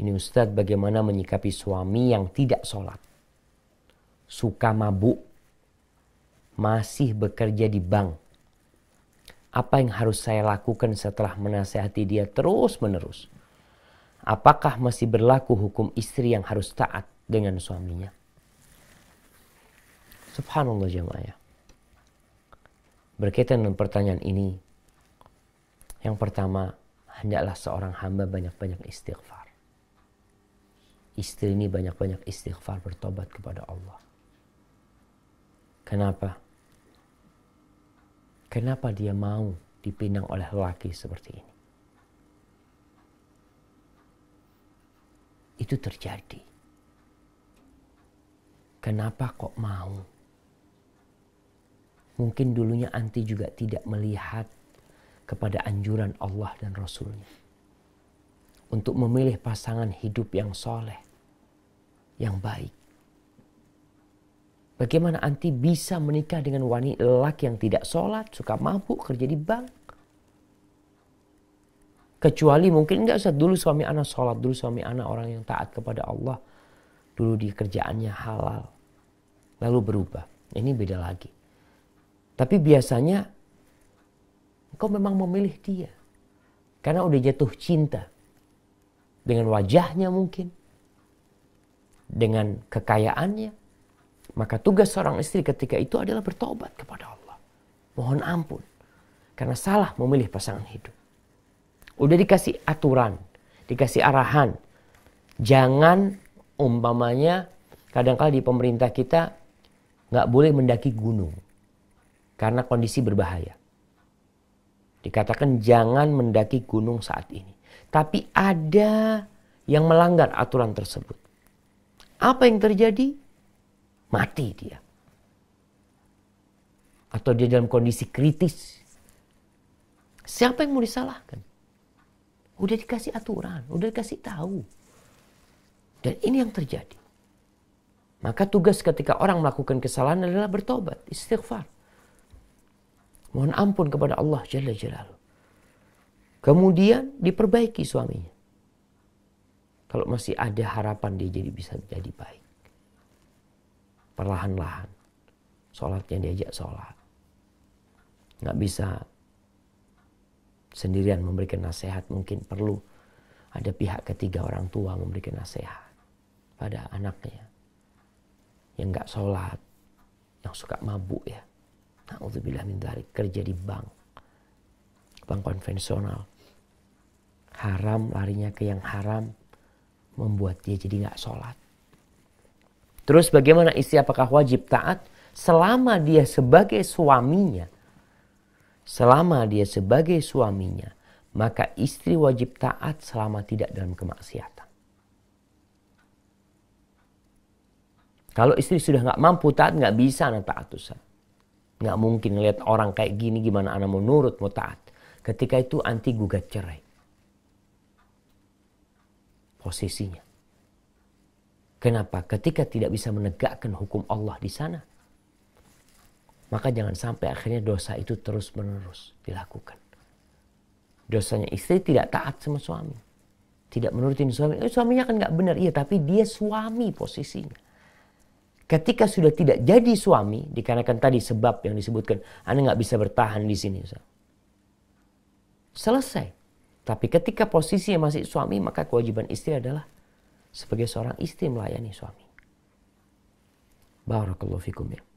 Ini Ustadz bagaimana menyikapi suami yang tidak sholat. Suka mabuk. Masih bekerja di bank. Apa yang harus saya lakukan setelah menasehati dia terus menerus? Apakah masih berlaku hukum istri yang harus taat dengan suaminya? Subhanallah jemaah. Ya. Berkaitan dengan pertanyaan ini, yang pertama, hendaklah seorang hamba banyak-banyak istighfar istri ini banyak-banyak istighfar bertobat kepada Allah. Kenapa? Kenapa dia mau dipinang oleh laki seperti ini? Itu terjadi. Kenapa kok mau? Mungkin dulunya anti juga tidak melihat kepada anjuran Allah dan Rasulnya untuk memilih pasangan hidup yang soleh yang baik. Bagaimana anti bisa menikah dengan wanita lelaki yang tidak sholat, suka mabuk, kerja di bank? Kecuali mungkin enggak usah dulu suami anak sholat, dulu suami anak orang yang taat kepada Allah. Dulu di kerjaannya halal, lalu berubah. Ini beda lagi. Tapi biasanya kau memang memilih dia. Karena udah jatuh cinta. Dengan wajahnya mungkin, dengan kekayaannya. Maka tugas seorang istri ketika itu adalah bertobat kepada Allah. Mohon ampun. Karena salah memilih pasangan hidup. Udah dikasih aturan, dikasih arahan. Jangan umpamanya kadang kadangkala di pemerintah kita nggak boleh mendaki gunung karena kondisi berbahaya. Dikatakan jangan mendaki gunung saat ini. Tapi ada yang melanggar aturan tersebut. Apa yang terjadi? Mati dia. Atau dia dalam kondisi kritis. Siapa yang mau disalahkan? Udah dikasih aturan, udah dikasih tahu. Dan ini yang terjadi. Maka tugas ketika orang melakukan kesalahan adalah bertobat, istighfar. Mohon ampun kepada Allah Jalla Kemudian diperbaiki suaminya. Kalau masih ada harapan dia jadi bisa jadi baik. Perlahan-lahan. Sholatnya diajak sholat. Nggak bisa sendirian memberikan nasihat. Mungkin perlu ada pihak ketiga orang tua memberikan nasihat pada anaknya. Yang nggak sholat. Yang suka mabuk ya. nah untuk bilangin dhalik. Kerja di bank. Bank konvensional. Haram larinya ke yang haram membuat dia jadi nggak sholat. Terus bagaimana istri apakah wajib taat? Selama dia sebagai suaminya, selama dia sebagai suaminya, maka istri wajib taat selama tidak dalam kemaksiatan. Kalau istri sudah nggak mampu taat, nggak bisa anak taat Ustaz. Nggak mungkin lihat orang kayak gini gimana anak mau nurut, mau taat. Ketika itu anti gugat cerai posisinya. Kenapa? Ketika tidak bisa menegakkan hukum Allah di sana, maka jangan sampai akhirnya dosa itu terus-menerus dilakukan. Dosanya istri tidak taat sama suami. Tidak menurutin suami. Eh, suaminya kan nggak benar. Iya, tapi dia suami posisinya. Ketika sudah tidak jadi suami, dikarenakan tadi sebab yang disebutkan, Anda nggak bisa bertahan di sini. Selesai. Tapi ketika posisinya masih suami, maka kewajiban istri adalah sebagai seorang istri melayani suami. Barakallahu fikum ya.